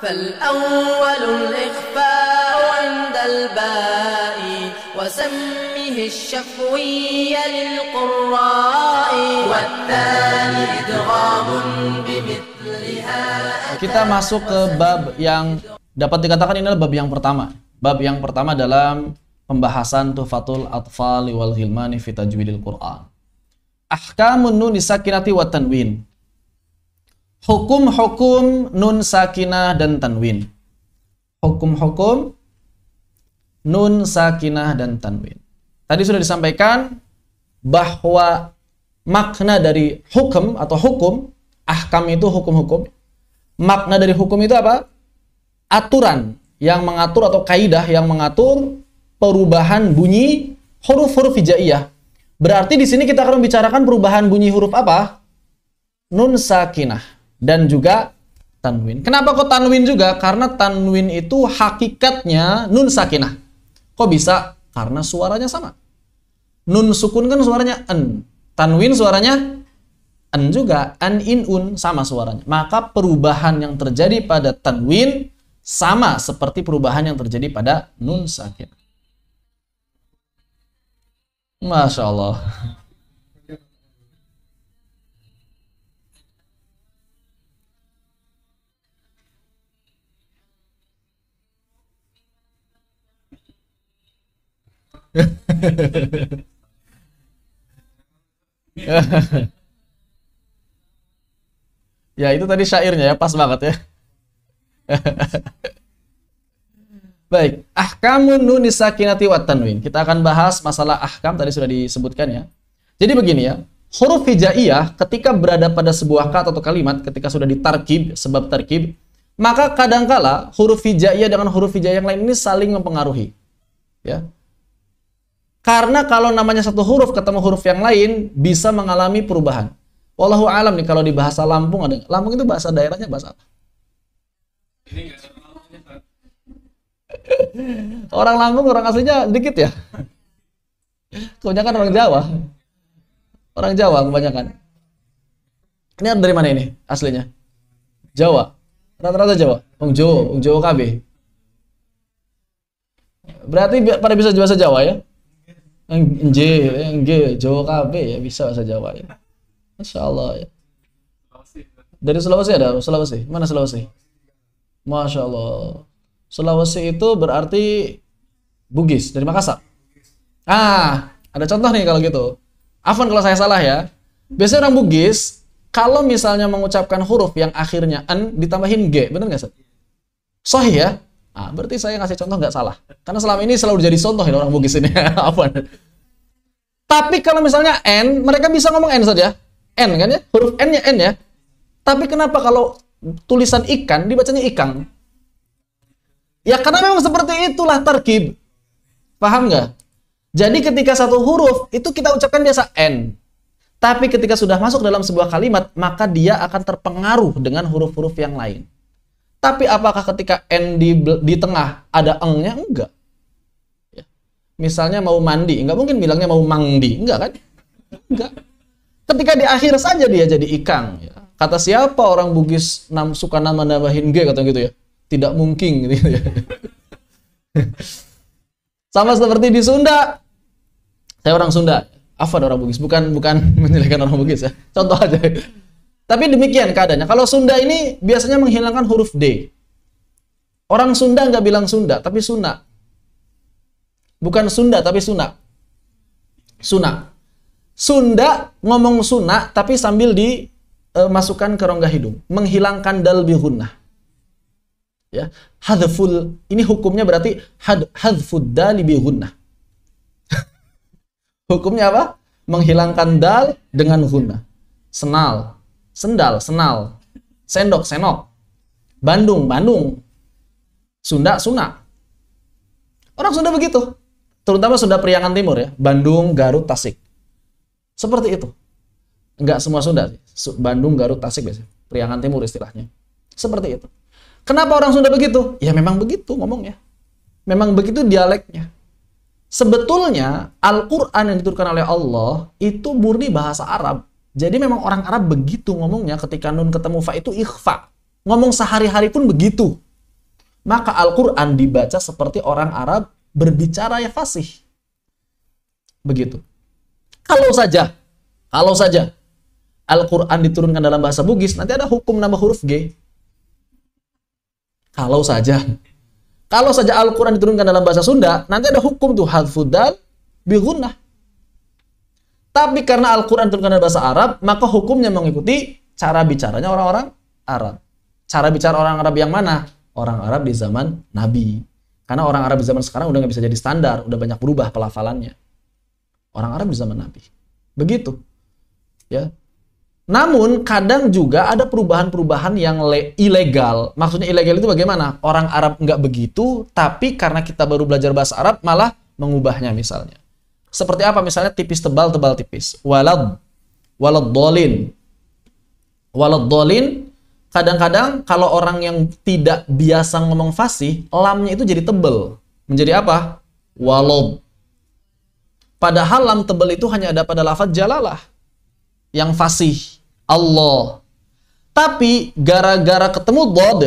فالأول الإخفاء عند الباء وسمه الشفوي للقراء والثاني إدغام بمثلها Kita masuk ke bab yang dapat dikatakan ini adalah bab yang pertama. Bab yang pertama dalam pembahasan Tuhfatul Atfal wal Ghilmani fi Tajwidil Qur'an. Ahkamun nun sakinati wa tanwin hukum-hukum nun sakinah dan tanwin. Hukum-hukum nun sakinah dan tanwin. Tadi sudah disampaikan bahwa makna dari hukum atau hukum, ahkam itu hukum-hukum. Makna dari hukum itu apa? Aturan yang mengatur atau kaidah yang mengatur perubahan bunyi huruf-huruf hijaiyah. Berarti di sini kita akan membicarakan perubahan bunyi huruf apa? Nun sakinah dan juga tanwin. Kenapa kok tanwin juga? Karena tanwin itu hakikatnya nun sakinah. Kok bisa? Karena suaranya sama. Nun sukun kan suaranya en. Tanwin suaranya en juga. En in un sama suaranya. Maka perubahan yang terjadi pada tanwin sama seperti perubahan yang terjadi pada nun sakinah. Masya Allah. ya itu tadi syairnya ya pas banget ya. Baik, ahkamun nunis sakinati watanwin. tanwin. Kita akan bahas masalah ahkam tadi sudah disebutkan ya. Jadi begini ya, huruf hijaiyah ketika berada pada sebuah kata atau kalimat ketika sudah ditarkib sebab tarkib, maka kadangkala huruf hijaiyah dengan huruf hijaiyah yang lain ini saling mempengaruhi. Ya. Karena kalau namanya satu huruf ketemu huruf yang lain bisa mengalami perubahan. Wallahu alam nih kalau di bahasa Lampung ada. Lampung itu bahasa daerahnya bahasa apa? orang Lampung orang aslinya dikit ya. Kebanyakan orang Jawa. Orang Jawa kebanyakan. Ini dari mana ini aslinya? Jawa. Rata-rata Jawa. Wong Jawa, Wong Jawa KB. Berarti pada bisa bahasa Jawa ya? Nggih, nggih, Jawa KB ya bisa bahasa Jawa ya. Masya Allah ya. Dari Sulawesi ada Sulawesi. Mana Sulawesi? Masya Allah. Sulawesi itu berarti Bugis dari Makassar. Ah, ada contoh nih kalau gitu. Afan kalau saya salah ya. Biasanya orang Bugis kalau misalnya mengucapkan huruf yang akhirnya n ditambahin g, benar nggak sih? Sohi ya, Ah, berarti saya ngasih contoh nggak salah. Karena selama ini selalu jadi contoh ya orang Bugis ini. Tapi kalau misalnya N, mereka bisa ngomong N saja. N kan ya? Huruf N-nya N ya. Tapi kenapa kalau tulisan ikan dibacanya ikang? Ya karena memang seperti itulah terkib. Paham nggak? Jadi ketika satu huruf itu kita ucapkan biasa N. Tapi ketika sudah masuk dalam sebuah kalimat, maka dia akan terpengaruh dengan huruf-huruf yang lain. Tapi apakah ketika N di, di tengah ada engnya? Enggak. Ya. Misalnya mau mandi, enggak mungkin bilangnya mau mangdi, enggak kan? Enggak. Ketika di akhir saja dia jadi ikang. Ya. Kata siapa orang Bugis nam, suka nama nambahin G kata gitu ya? Tidak mungkin gitu ya. Sama seperti di Sunda. Saya orang Sunda. Apa orang Bugis, bukan bukan menyelekan orang Bugis ya. Contoh aja. Tapi demikian keadaannya. Kalau Sunda ini biasanya menghilangkan huruf D. Orang Sunda nggak bilang Sunda, tapi Suna. Bukan Sunda, tapi Suna. Suna. Sunda ngomong Suna, tapi sambil dimasukkan eh, ke rongga hidung. Menghilangkan dal bihunnah ya hadful ini hukumnya berarti had hadful dal bi hukumnya apa menghilangkan dal dengan hunnah. senal sendal, senal, sendok, senok, Bandung, Bandung, Sunda, Suna. Orang Sunda begitu, terutama Sunda Priangan Timur ya, Bandung, Garut, Tasik. Seperti itu. Enggak semua Sunda sih. Bandung, Garut, Tasik biasanya. Priangan Timur istilahnya. Seperti itu. Kenapa orang Sunda begitu? Ya memang begitu ngomongnya. Memang begitu dialeknya. Sebetulnya Al-Quran yang diturunkan oleh Allah itu murni bahasa Arab. Jadi memang orang Arab begitu ngomongnya ketika nun ketemu fa itu ikhfa. Ngomong sehari-hari pun begitu. Maka Al-Quran dibaca seperti orang Arab berbicara ya fasih. Begitu. Kalau saja, kalau saja Al-Quran diturunkan dalam bahasa Bugis, nanti ada hukum nama huruf G. Kalau saja. Kalau saja Al-Quran diturunkan dalam bahasa Sunda, nanti ada hukum tuh hadfudal bigunnah. Tapi karena Al-Quran diturunkan dalam bahasa Arab, maka hukumnya mengikuti cara bicaranya orang-orang Arab. Cara bicara orang Arab yang mana? Orang Arab di zaman Nabi. Karena orang Arab di zaman sekarang udah nggak bisa jadi standar, udah banyak berubah pelafalannya. Orang Arab di zaman Nabi. Begitu. Ya. Namun kadang juga ada perubahan-perubahan yang ilegal. Maksudnya ilegal itu bagaimana? Orang Arab nggak begitu, tapi karena kita baru belajar bahasa Arab malah mengubahnya misalnya. Seperti apa misalnya tipis tebal tebal tipis. Walad walad dolin. Walad dolin kadang-kadang kalau orang yang tidak biasa ngomong fasih, lamnya itu jadi tebel. Menjadi apa? Walad. Padahal lam tebel itu hanya ada pada lafaz jalalah. Yang fasih. Allah. Tapi gara-gara ketemu dod,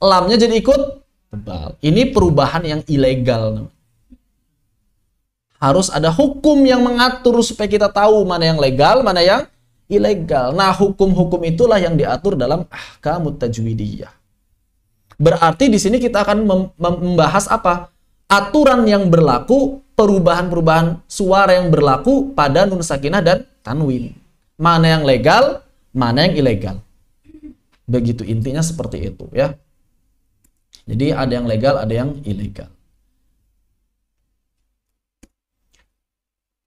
lamnya jadi ikut tebal. Ini perubahan yang ilegal namanya harus ada hukum yang mengatur supaya kita tahu mana yang legal, mana yang ilegal. Nah, hukum-hukum itulah yang diatur dalam ahkamut tajwidiyah. Berarti di sini kita akan mem membahas apa? Aturan yang berlaku, perubahan-perubahan suara yang berlaku pada nun sakinah dan tanwin. Mana yang legal, mana yang ilegal. Begitu intinya seperti itu ya. Jadi ada yang legal, ada yang ilegal.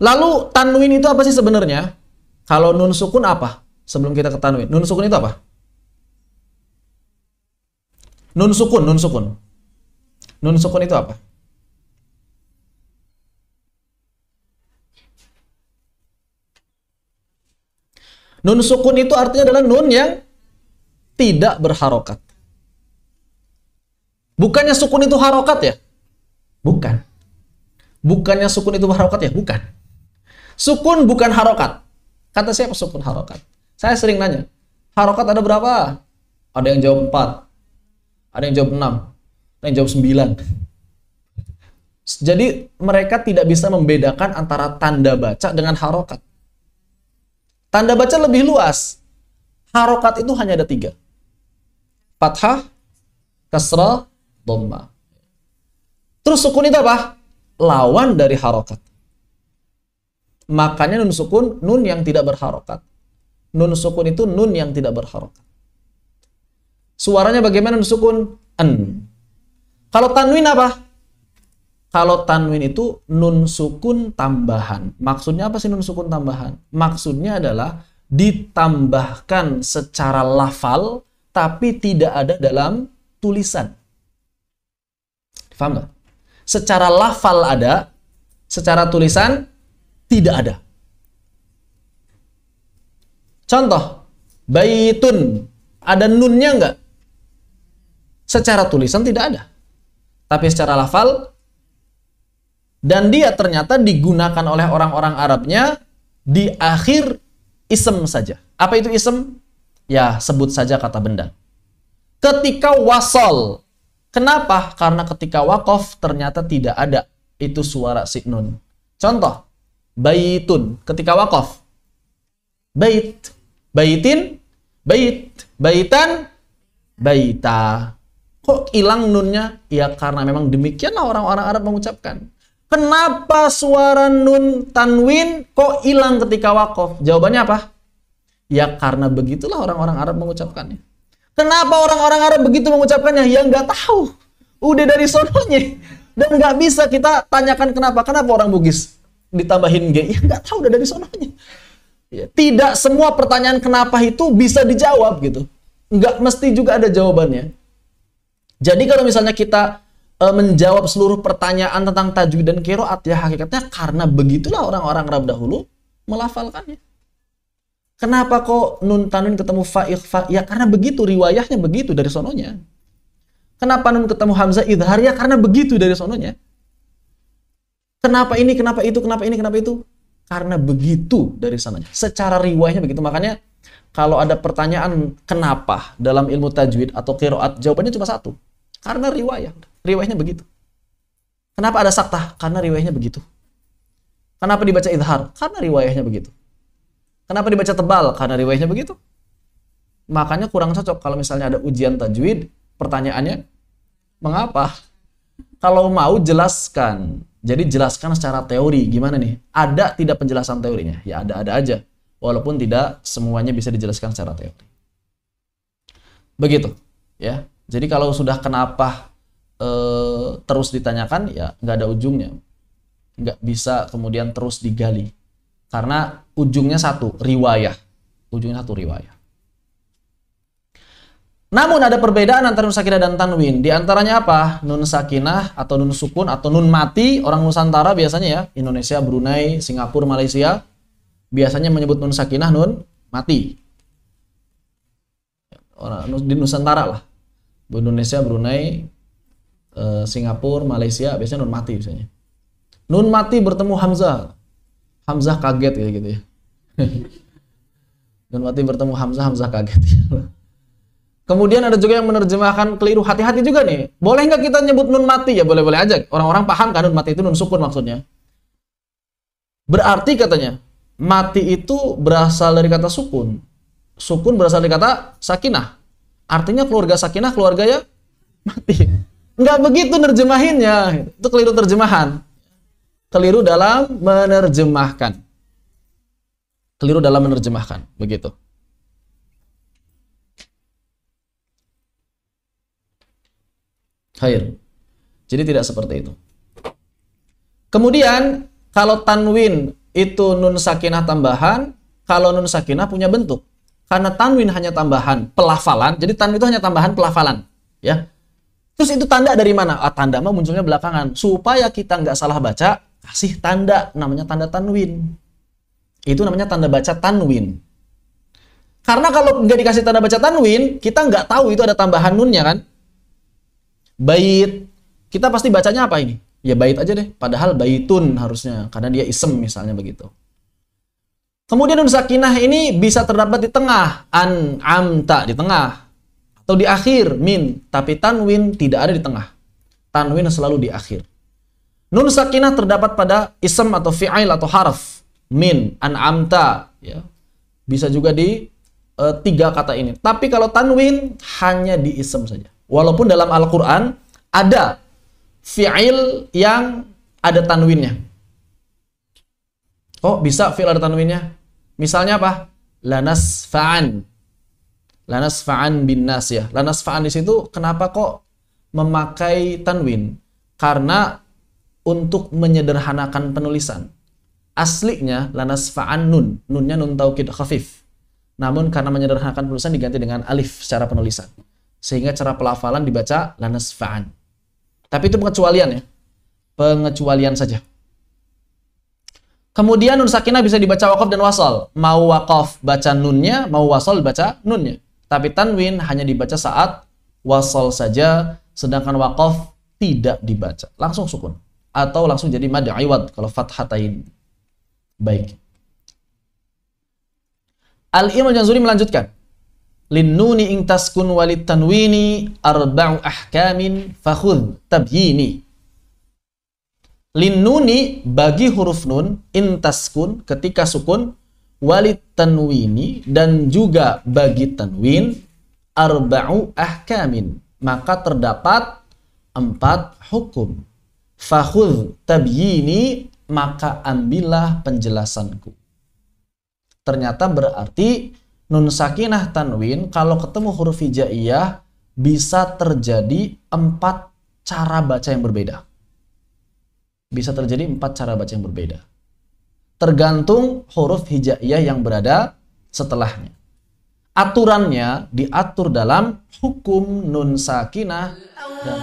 Lalu tanwin itu apa sih sebenarnya? Kalau nun sukun apa? Sebelum kita ke tanwin. Nun sukun itu apa? Nun sukun, nun sukun. Nun sukun itu apa? Nun sukun itu artinya adalah nun yang tidak berharokat. Bukannya sukun itu harokat ya? Bukan. Bukannya sukun itu berharokat ya? Bukan. Sukun bukan harokat. Kata siapa sukun harokat? Saya sering nanya, harokat ada berapa? Ada yang jawab 4, ada yang jawab 6, ada yang jawab 9. Jadi mereka tidak bisa membedakan antara tanda baca dengan harokat. Tanda baca lebih luas. Harokat itu hanya ada tiga. Fathah, kasrah, dhamma. Terus sukun itu apa? Lawan dari harokat makanya nun sukun nun yang tidak berharokat nun sukun itu nun yang tidak berharokat suaranya bagaimana nun sukun en kalau tanwin apa kalau tanwin itu nun sukun tambahan maksudnya apa sih nun sukun tambahan maksudnya adalah ditambahkan secara lafal tapi tidak ada dalam tulisan Faham nggak? Secara lafal ada, secara tulisan tidak ada. Contoh, baitun ada nunnya enggak? Secara tulisan tidak ada. Tapi secara lafal dan dia ternyata digunakan oleh orang-orang Arabnya di akhir isem saja. Apa itu isem? Ya, sebut saja kata benda. Ketika wasol. Kenapa? Karena ketika wakof ternyata tidak ada itu suara sinun. Contoh, baitun ketika wakaf bait baitin bait baitan baita kok hilang nunnya ya karena memang demikianlah orang-orang Arab mengucapkan kenapa suara nun tanwin kok hilang ketika wakaf jawabannya apa ya karena begitulah orang-orang Arab mengucapkannya kenapa orang-orang Arab begitu mengucapkannya yang nggak tahu udah dari sononya dan nggak bisa kita tanyakan kenapa kenapa orang Bugis ditambahin G, ya nggak tahu udah dari sononya. Ya, tidak semua pertanyaan kenapa itu bisa dijawab gitu. Nggak mesti juga ada jawabannya. Jadi kalau misalnya kita e, menjawab seluruh pertanyaan tentang tajwid dan kiroat, ya hakikatnya karena begitulah orang-orang Arab dahulu melafalkannya. Kenapa kok nun tanun ketemu fa ikhfa? Ya karena begitu riwayahnya begitu dari sononya. Kenapa nun ketemu hamzah idhar? Ya karena begitu dari sononya. Kenapa ini, kenapa itu, kenapa ini, kenapa itu? Karena begitu dari sananya. Secara riwayahnya begitu. Makanya kalau ada pertanyaan kenapa dalam ilmu tajwid atau kiroat, jawabannya cuma satu. Karena riwayah. Riwayahnya begitu. Kenapa ada saktah? Karena riwayahnya begitu. Kenapa dibaca idhar? Karena riwayahnya begitu. Kenapa dibaca tebal? Karena riwayahnya begitu. Makanya kurang cocok kalau misalnya ada ujian tajwid, pertanyaannya, mengapa? Kalau mau jelaskan jadi jelaskan secara teori gimana nih? Ada tidak penjelasan teorinya? Ya ada-ada aja. Walaupun tidak semuanya bisa dijelaskan secara teori. Begitu, ya. Jadi kalau sudah kenapa e, terus ditanyakan ya nggak ada ujungnya. Nggak bisa kemudian terus digali. Karena ujungnya satu, riwayah. Ujungnya satu riwayah. Namun ada perbedaan antara nun sakinah dan tanwin. Di antaranya apa? Nun sakinah atau nun sukun atau nun mati orang Nusantara biasanya ya, Indonesia, Brunei, Singapura, Malaysia biasanya menyebut nun sakinah nun mati. Orang di Nusantara lah. Indonesia, Brunei, eh, Singapura, Malaysia biasanya nun mati biasanya. Nun mati bertemu Hamzah. Hamzah kaget gitu, gitu ya. nun mati bertemu Hamzah, Hamzah kaget. Gitu. Kemudian ada juga yang menerjemahkan keliru. Hati-hati juga nih. Boleh nggak kita nyebut nun mati? Ya boleh-boleh aja. Orang-orang paham kan nun mati itu nun sukun maksudnya. Berarti katanya, mati itu berasal dari kata sukun. Sukun berasal dari kata sakinah. Artinya keluarga sakinah, keluarga ya mati. Nggak begitu nerjemahinnya. Itu keliru terjemahan. Keliru dalam menerjemahkan. Keliru dalam menerjemahkan. Begitu. khair. Jadi tidak seperti itu. Kemudian kalau tanwin itu nun sakinah tambahan, kalau nun sakinah punya bentuk. Karena tanwin hanya tambahan pelafalan, jadi tanwin itu hanya tambahan pelafalan, ya. Terus itu tanda dari mana? Ah, tanda mah munculnya belakangan. Supaya kita nggak salah baca, kasih tanda namanya tanda tanwin. Itu namanya tanda baca tanwin. Karena kalau nggak dikasih tanda baca tanwin, kita nggak tahu itu ada tambahan nunnya kan? bait. Kita pasti bacanya apa ini? Ya bait aja deh. Padahal baitun harusnya karena dia isem misalnya begitu. Kemudian nun sakinah ini bisa terdapat di tengah an amta di tengah atau di akhir min, tapi tanwin tidak ada di tengah. Tanwin selalu di akhir. Nun sakinah terdapat pada isem atau fi'il atau harf min an amta ya. Bisa juga di e, tiga kata ini. Tapi kalau tanwin hanya di isem saja. Walaupun dalam Al-Quran ada fi'il yang ada tanwinnya. oh, bisa fi'il ada tanwinnya? Misalnya apa? Lanasfa'an. Lanasfa'an bin nas ya. Lanasfa'an di situ kenapa kok memakai tanwin? Karena untuk menyederhanakan penulisan. Aslinya lanasfa'an nun. Nunnya nun taukid khafif. Namun karena menyederhanakan penulisan diganti dengan alif secara penulisan sehingga cara pelafalan dibaca lanasfa'an. Tapi itu pengecualian ya. Pengecualian saja. Kemudian nun sakinah bisa dibaca wakaf dan wasal. Mau wakaf baca nunnya, mau wasal baca nunnya. Tapi tanwin hanya dibaca saat wasal saja, sedangkan wakaf tidak dibaca. Langsung sukun. Atau langsung jadi mad iwad kalau fathatain. Baik. Al-Imam Janzuri melanjutkan linnuni ing taskun walit tanwini arba'u ahkamin fakhud tabyini linnuni bagi huruf nun taskun ketika sukun walit tanwini dan juga bagi tanwin arba'u ahkamin maka terdapat empat hukum fakhud tabyini maka ambillah penjelasanku ternyata berarti nun sakinah tanwin kalau ketemu huruf hijaiyah bisa terjadi empat cara baca yang berbeda. Bisa terjadi empat cara baca yang berbeda. Tergantung huruf hijaiyah yang berada setelahnya. Aturannya diatur dalam hukum nun sakinah dan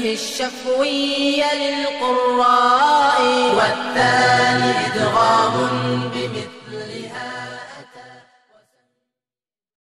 فيه الشفوي للقراء والثاني إدغام بمثل